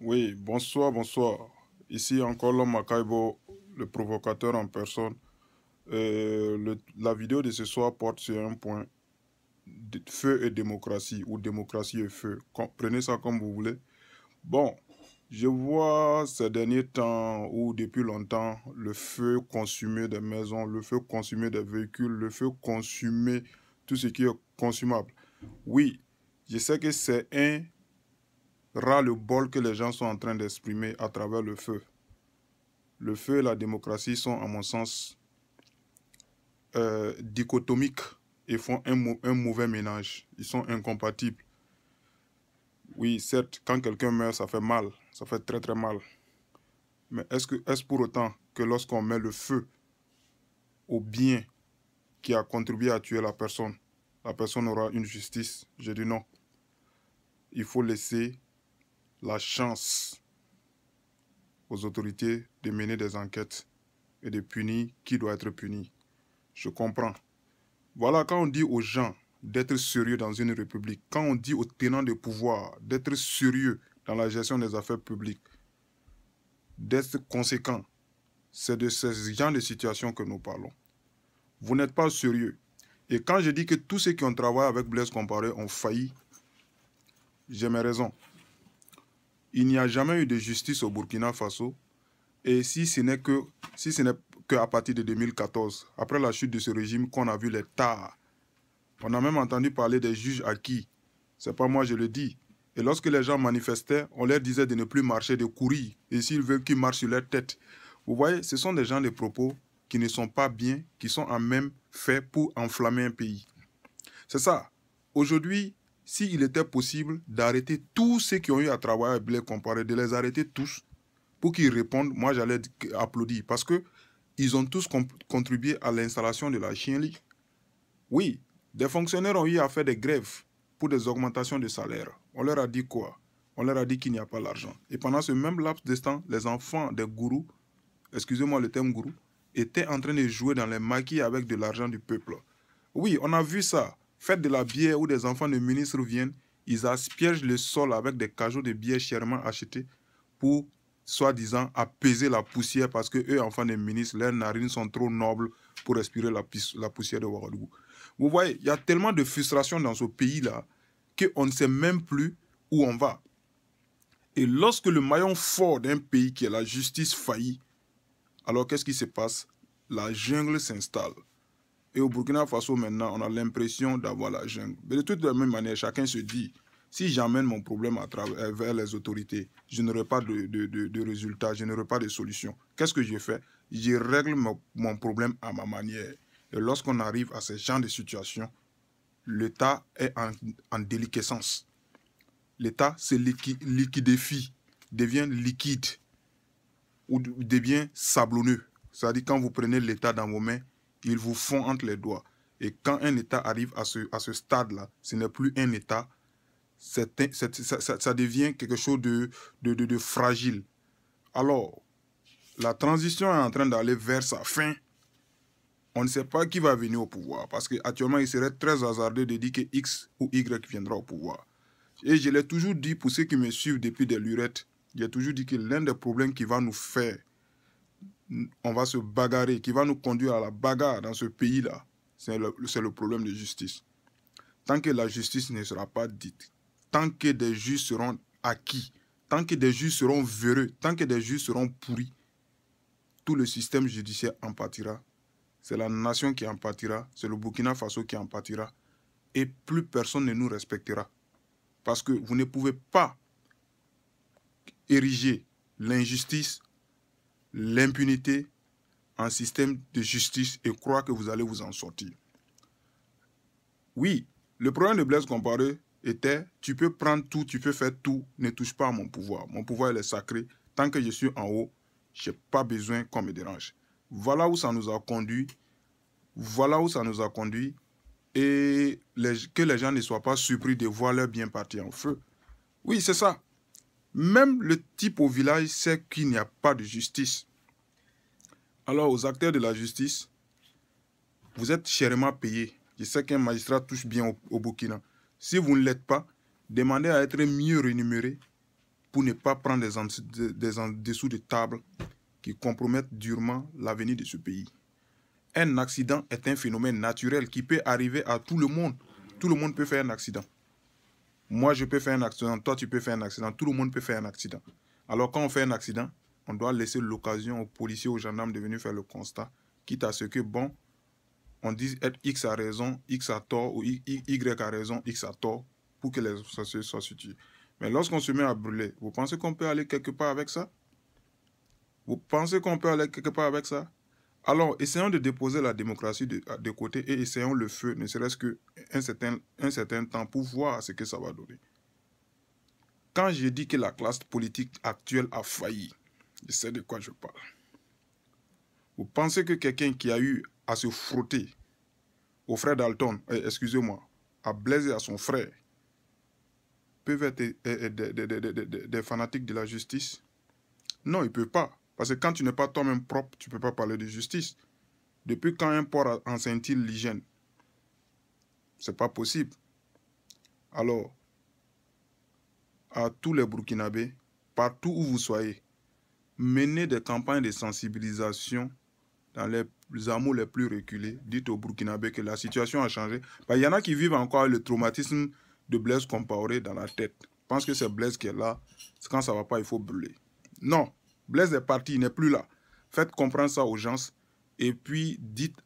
Oui, bonsoir, bonsoir. Ici encore l'homme Kaibo, le provocateur en personne. Euh, la vidéo de ce soir porte sur un point feu et démocratie, ou démocratie et feu. Prenez ça comme vous voulez. Bon, je vois ces derniers temps ou depuis longtemps le feu consumé des maisons, le feu consumé des véhicules, le feu consumé tout ce qui est consumable. Oui, je sais que c'est un ras-le-bol que les gens sont en train d'exprimer à travers le feu. Le feu et la démocratie sont, à mon sens, euh, dichotomiques et font un, un mauvais ménage. Ils sont incompatibles. Oui, certes, quand quelqu'un meurt, ça fait mal. Ça fait très très mal. Mais est-ce que est-ce pour autant que lorsqu'on met le feu au bien qui a contribué à tuer la personne, la personne aura une justice Je dis non. Il faut laisser la chance aux autorités de mener des enquêtes et de punir qui doit être puni. Je comprends. Voilà quand on dit aux gens d'être sérieux dans une république, quand on dit aux tenants de pouvoir d'être sérieux dans la gestion des affaires publiques, d'être conséquent, c'est de ces gens de situation que nous parlons. Vous n'êtes pas sérieux. Et quand je dis que tous ceux qui ont travaillé avec Blaise Comparé ont failli, j'ai mes raisons il n'y a jamais eu de justice au Burkina Faso. Et si ce n'est que si ce n'est qu'à partir de 2014, après la chute de ce régime, qu'on a vu les tares. On a même entendu parler des juges acquis. C'est pas moi, je le dis. Et lorsque les gens manifestaient, on leur disait de ne plus marcher, de courir. Et s'ils veulent qu'ils marchent sur leur tête. Vous voyez, ce sont des gens de propos qui ne sont pas bien, qui sont en même fait pour enflammer un pays. C'est ça. Aujourd'hui, s'il était possible d'arrêter tous ceux qui ont eu à travailler avec Blair Comparé, de les arrêter tous pour qu'ils répondent, moi j'allais applaudir parce que ils ont tous contribué à l'installation de la Chien Oui, des fonctionnaires ont eu à faire des grèves pour des augmentations de salaire. On leur a dit quoi On leur a dit qu'il n'y a pas l'argent. Et pendant ce même laps de temps, les enfants des gourous, excusez-moi le terme gourou, étaient en train de jouer dans les maquis avec de l'argent du peuple. Oui, on a vu ça faites de la bière où des enfants de ministres viennent, ils aspiègent le sol avec des cajots de bière chèrement achetés pour, soi-disant, apaiser la poussière parce que eux, enfants de ministres, leurs narines sont trop nobles pour respirer la, la poussière de Ouagadougou. Vous voyez, il y a tellement de frustration dans ce pays-là qu'on ne sait même plus où on va. Et lorsque le maillon fort d'un pays qui est la justice faillit, alors qu'est-ce qui se passe La jungle s'installe. Et au Burkina Faso, maintenant, on a l'impression d'avoir la jungle. Mais de toute la même manière, chacun se dit, si j'amène mon problème à euh, vers les autorités, je n'aurai pas de, résultats, je n'aurai pas de solution. Qu'est-ce que je fais Je règle mon, problème à ma manière. Et lorsqu'on arrive à ce genre de situation, l'État est en, déliquescence. L'État se liquidifie, devient liquide ou devient sablonneux. C'est-à-dire quand vous prenez l'État dans vos mains, ils vous font entre les doigts. Et quand un État arrive à ce, à ce stade-là, ce n'est plus un État, ça, devient quelque chose de, de, de, de fragile. Alors, la transition est en train d'aller vers sa fin. On ne sait pas qui va venir au pouvoir, parce qu'actuellement, il serait très hasardé de dire que X ou Y viendra au pouvoir. Et je l'ai toujours dit pour ceux qui me suivent depuis des lurettes, j'ai toujours dit que l'un des problèmes qui va nous faire on va se bagarrer, qui va nous conduire à la bagarre dans ce pays-là, c'est le, problème de justice. Tant que la justice ne sera pas dite, tant que des juges seront acquis, tant que des juges seront véreux, tant que des juges seront pourris, tout le système judiciaire en pâtira, C'est la nation qui en pâtira, c'est le Burkina Faso qui en pâtira, Et plus personne ne nous respectera. Parce que vous ne pouvez pas ériger l'injustice l'impunité, un système de justice et croire que vous allez vous en sortir. Oui, le problème de Blaise Comparé était tu peux prendre tout, tu peux faire tout, ne touche pas à mon pouvoir. Mon pouvoir, est sacré. Tant que je suis en haut, je n'ai pas besoin qu'on me dérange. Voilà où ça nous a conduit. Voilà où ça nous a conduit. Et que les gens ne soient pas surpris de voir leur bien partir en feu. Oui, c'est ça. Même le type au village sait qu'il n'y a pas de justice. Alors aux acteurs de la justice, vous êtes chèrement payés. Je sais qu'un magistrat touche bien au, Burkina. Si vous ne l'êtes pas, demandez à être mieux rémunéré pour ne pas prendre des, en, des, des en dessous de table qui compromettent durement l'avenir de ce pays. Un accident est un phénomène naturel qui peut arriver à tout le monde. Tout le monde peut faire un accident. Moi, je peux faire un accident, toi, tu peux faire un accident, tout le monde peut faire un accident. Alors, quand on fait un accident, on doit laisser l'occasion aux policiers, aux gendarmes de venir faire le constat, quitte à ce que, bon, on dise être X a raison, X a tort, ou Y a raison, X à tort, pour que les associés soient situés. Mais lorsqu'on se met à brûler, vous pensez qu'on peut aller quelque part avec ça Vous pensez qu'on peut aller quelque part avec ça alors, essayons de déposer la démocratie de, côté et essayons le feu, ne serait-ce qu'un certain, un certain temps, pour voir ce que ça va donner. Quand je dis que la classe politique actuelle a failli, je sais de quoi je parle. Vous pensez que quelqu'un qui a eu à se frotter au frère Dalton, eh, excusez-moi, à blesser à son frère, peut être eh, eh, des, fanatiques de la justice Non, il ne peut pas. Parce que quand tu n'es pas toi-même propre, tu ne peux pas parler de justice. Depuis quand un port en t il l'hygiène C'est pas possible. Alors, à tous les Burkinabés, partout où vous soyez, menez des campagnes de sensibilisation dans les amours les plus reculés. Dites aux Burkinabés que la situation a changé. Bah, il y en a qui vivent encore le traumatisme de Blaise Compaoré dans la tête. Pense que c'est Blaise qui est là. Quand ça ne va pas, il faut brûler. Non, Blaise est parti, il n'est plus là. Faites comprendre ça aux gens et puis dites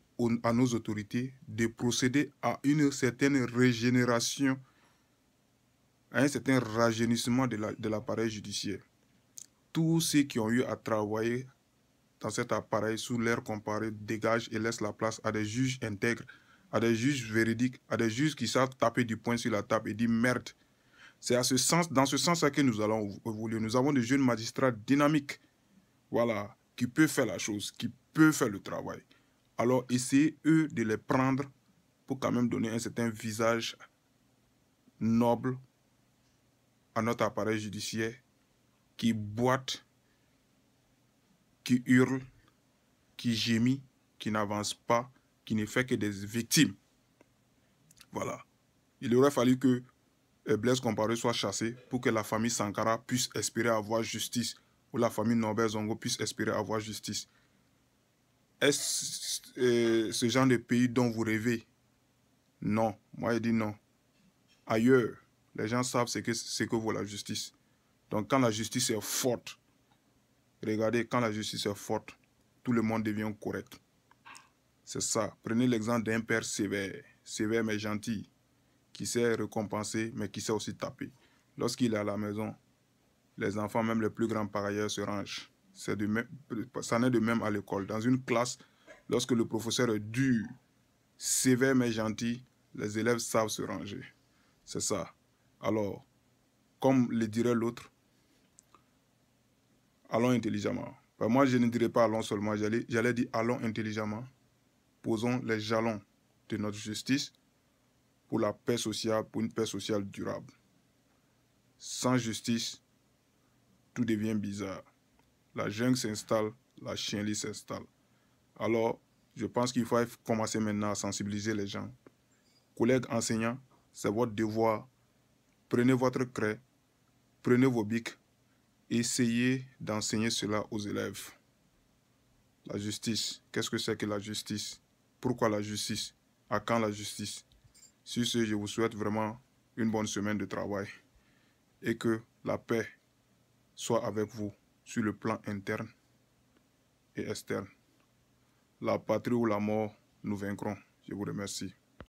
à nos autorités de procéder à une certaine régénération, à un certain rajeunissement de l'appareil judiciaire. Tous ceux qui ont eu à travailler dans cet appareil sous l'air comparé dégagent et laissent la place à des juges intègres, à des juges véridiques, à des juges qui savent taper du poing sur la table et dire merde. C'est ce sens, dans ce sens là que nous allons évoluer. Nous avons des jeunes magistrats dynamiques voilà, qui peut faire la chose, qui peut faire le travail. Alors essayez, eux, de les prendre pour quand même donner un certain visage noble à notre appareil judiciaire qui boite, qui hurle, qui gémit, qui n'avance pas, qui ne fait que des victimes. Voilà. Il aurait fallu que euh, Blaise Comparé soit chassé pour que la famille Sankara puisse espérer avoir justice où la famille Norbert Zongo puisse espérer avoir justice. Est-ce euh, ce genre de pays dont vous rêvez Non, moi je dis non. Ailleurs, les gens savent ce que, c'est que vaut la justice. Donc quand la justice est forte, regardez, quand la justice est forte, tout le monde devient correct. C'est ça. Prenez l'exemple d'un père sévère, sévère mais gentil, qui sait récompenser, mais qui sait aussi taper. Lorsqu'il est à la maison, les enfants, même les plus grands par ailleurs, se rangent. C'est de ça n'est de même à l'école. Dans une classe, lorsque le professeur est dur, sévère mais gentil, les élèves savent se ranger. C'est ça. Alors, comme le dirait l'autre, allons intelligemment. Ben, moi, je ne dirais pas allons seulement, j'allais dire allons intelligemment. Posons les jalons de notre justice pour la paix sociale, pour une paix sociale durable. Sans justice, tout devient bizarre. La jungle s'installe, la chienlit s'installe. Alors, je pense qu'il faut commencer maintenant à sensibiliser les gens. Collègues enseignants, c'est votre devoir. Prenez votre craie, prenez vos bics, essayez d'enseigner cela aux élèves. La justice, qu'est-ce que c'est que la justice Pourquoi la justice À quand la justice Sur ce, je vous souhaite vraiment une bonne semaine de travail et que la paix soit avec vous sur le plan interne et externe. La patrie ou la mort, nous vaincrons. Je vous remercie.